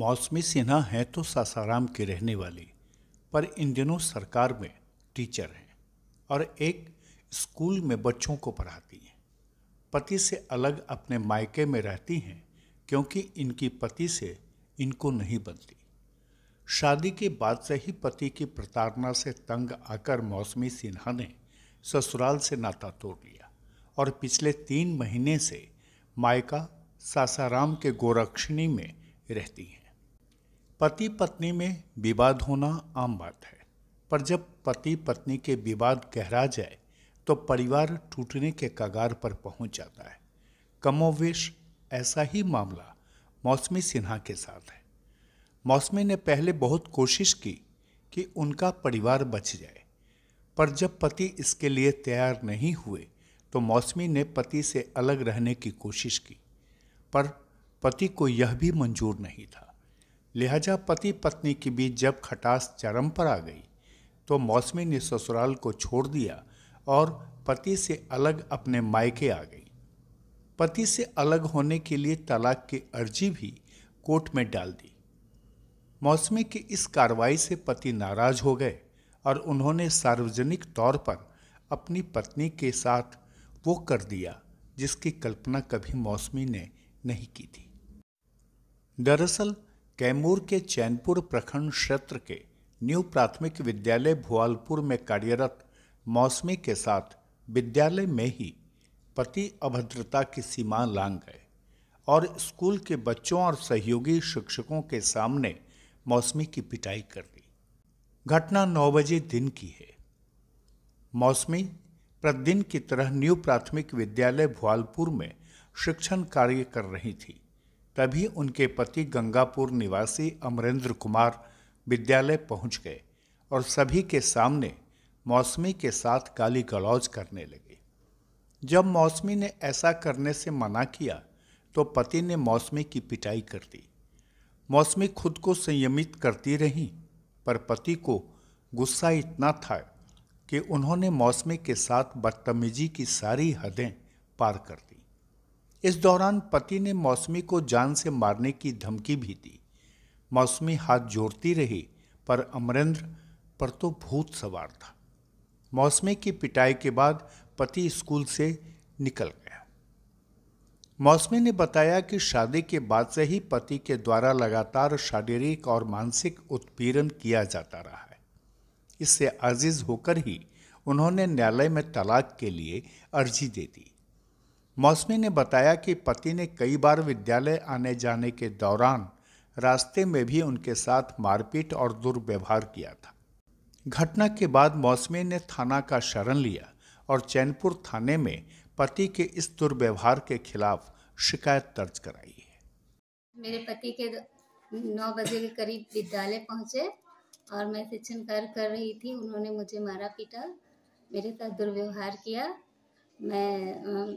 मौसमी सिन्हा हैं तो सासाराम के रहने वाली पर इन दिनों सरकार में टीचर हैं और एक स्कूल में बच्चों को पढ़ाती हैं पति से अलग अपने मायके में रहती हैं क्योंकि इनकी पति से इनको नहीं बनती शादी के बाद से ही पति की प्रताड़ना से तंग आकर मौसमी सिन्हा ने ससुराल से नाता तोड़ लिया और पिछले तीन महीने से मायका सासाराम के गोरक्षिणी में रहती हैं पति पत्नी में विवाद होना आम बात है पर जब पति पत्नी के विवाद गहरा जाए तो परिवार टूटने के कगार पर पहुंच जाता है कमोवेश ऐसा ही मामला मौसमी सिन्हा के साथ है मौसमी ने पहले बहुत कोशिश की कि उनका परिवार बच जाए पर जब पति इसके लिए तैयार नहीं हुए तो मौसमी ने पति से अलग रहने की कोशिश की पर पति को यह भी मंजूर नहीं था लिहाजा पति पत्नी के बीच जब खटास चरम पर आ गई तो मौसमी ने ससुराल को छोड़ दिया और पति से अलग अपने मायके आ गई पति से अलग होने के लिए तलाक की अर्जी भी कोर्ट में डाल दी मौसमी की इस कार्रवाई से पति नाराज हो गए और उन्होंने सार्वजनिक तौर पर अपनी पत्नी के साथ वो कर दिया जिसकी कल्पना कभी मौसमी ने नहीं की थी दरअसल कैमूर के चैनपुर प्रखंड क्षेत्र के न्यू प्राथमिक विद्यालय भुआलपुर में कार्यरत मौसमी के साथ विद्यालय में ही पति अभद्रता की सीमा लांग गए और स्कूल के बच्चों और सहयोगी शिक्षकों के सामने मौसमी की पिटाई कर दी घटना नौ बजे दिन की है मौसमी प्रतिदिन की तरह न्यू प्राथमिक विद्यालय भुआलपुर में शिक्षण कार्य कर रही थी तभी उनके पति गंगापुर निवासी अमरेंद्र कुमार विद्यालय पहुंच गए और सभी के सामने मौसमी के साथ गाली गलौज करने लगे जब मौसमी ने ऐसा करने से मना किया तो पति ने मौसमी की पिटाई कर दी मौसमी खुद को संयमित करती रही पर पति को गुस्सा इतना था कि उन्होंने मौसमी के साथ बदतमीजी की सारी हदें पार कर दी इस दौरान पति ने मौसमी को जान से मारने की धमकी भी दी मौसमी हाथ जोड़ती रही पर अमरेंद्र पर तो भूत सवार था मौसमी की पिटाई के बाद पति स्कूल से निकल गया मौसमी ने बताया कि शादी के बाद से ही पति के द्वारा लगातार शारीरिक और मानसिक उत्पीड़न किया जाता रहा है इससे आजिज होकर ही उन्होंने न्यायालय में तलाक के लिए अर्जी दे दी मौसमी ने बताया कि पति ने कई बार विद्यालय आने जाने के दौरान रास्ते में भी उनके साथ मारपीट और दुर्व्यवहार किया था घटना के बाद मौसमी ने थाना का शरण लिया और चैनपुर थाने में पति के इस दुर्व्यवहार के खिलाफ शिकायत दर्ज कराई है मेरे पति के नौ बजे के करीब विद्यालय पहुंचे और मैं शिक्षण कार्य कर रही थी उन्होंने मुझे मारा पीटा मेरे साथ दुर्व्यवहार किया मैं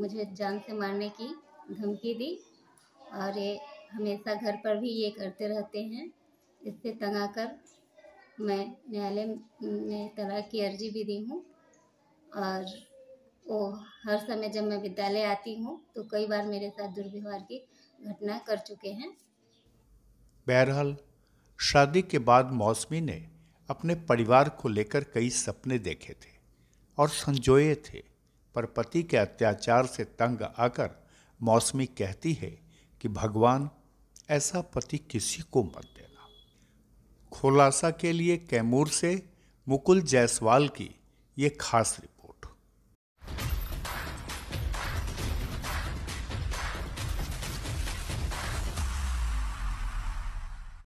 मुझे जान से मारने की धमकी दी और ये हमेशा घर पर भी ये करते रहते हैं इससे तंग आकर मैं न्यायालय में तलाक की अर्जी भी दी हूँ और वो हर समय जब मैं विद्यालय आती हूँ तो कई बार मेरे साथ दुर्व्यवहार की घटना कर चुके हैं बहरहाल शादी के बाद मौसमी ने अपने परिवार को लेकर कई सपने देखे थे और संजोए थे पर पति के अत्याचार से तंग आकर मौसमी कहती है कि भगवान ऐसा पति किसी को मत देना खुलासा के लिए कैमूर से मुकुल जायसवाल की ये खास रिपोर्ट